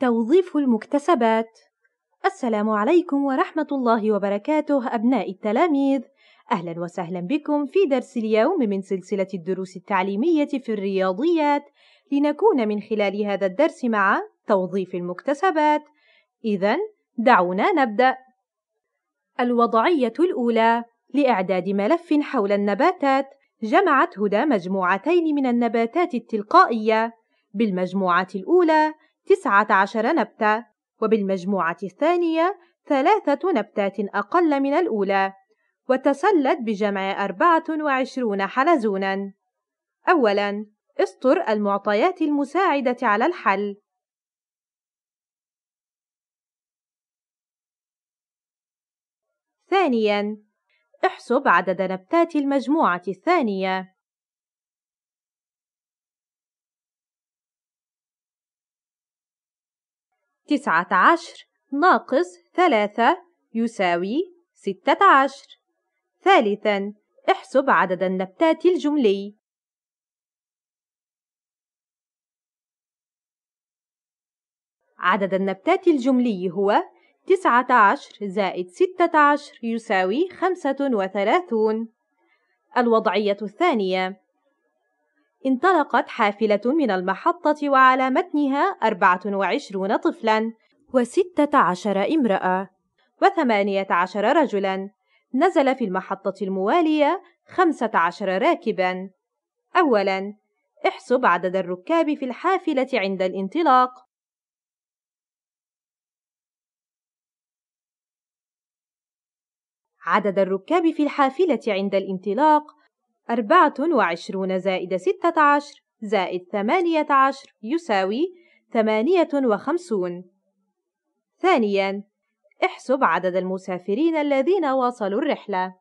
توظيف المكتسبات السلام عليكم ورحمة الله وبركاته أبناء التلاميذ أهلا وسهلا بكم في درس اليوم من سلسلة الدروس التعليمية في الرياضيات لنكون من خلال هذا الدرس مع توظيف المكتسبات إذا دعونا نبدأ الوضعية الأولى لإعداد ملف حول النباتات جمعت هدى مجموعتين من النباتات التلقائية بالمجموعة الأولى تسعة عشر نبتة وبالمجموعة الثانية ثلاثة نبتات أقل من الأولى وتسلت بجمع أربعة وعشرون حلزونا أولاً اسطر المعطيات المساعدة على الحل ثانياً احسب عدد نبتات المجموعة الثانية تسعة عشر ناقص ثلاثة يساوي ستة عشر ثالثاً احسب عدد النبتات الجملي عدد النبتات الجملي هو 19 زائد 16 يساوي 35 الوضعية الثانية انطلقت حافلة من المحطة وعلى متنها 24 طفلاً وستة عشر امرأة وثمانية عشر رجلاً نزل في المحطة الموالية خمسة عشر راكباً أولاً احسب عدد الركاب في الحافلة عند الانطلاق عدد الركاب في الحافلة عند الانطلاق أربعة وعشرون زائد ستة عشر زائد ثمانية عشر يساوي ثمانية وخمسون ثانياً احسب عدد المسافرين الذين واصلوا الرحلة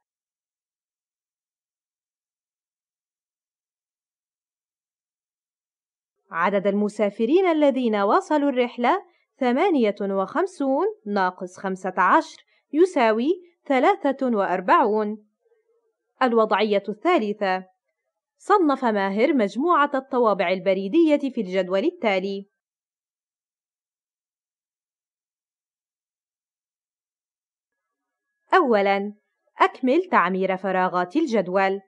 عدد المسافرين الذين واصلوا الرحلة ثمانية وخمسون ناقص خمسة عشر يساوي ثلاثة وأربعون الوضعية الثالثة صنف ماهر مجموعة الطوابع البريدية في الجدول التالي أولاً أكمل تعمير فراغات الجدول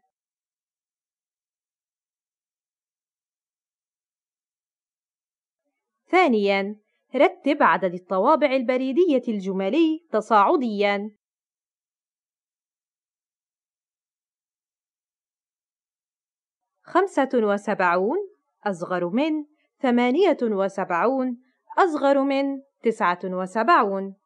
ثانياً رتب عدد الطوابع البريدية الجملي تصاعدياً خمسة وسبعون أصغر من ثمانية وسبعون أصغر من تسعة وسبعون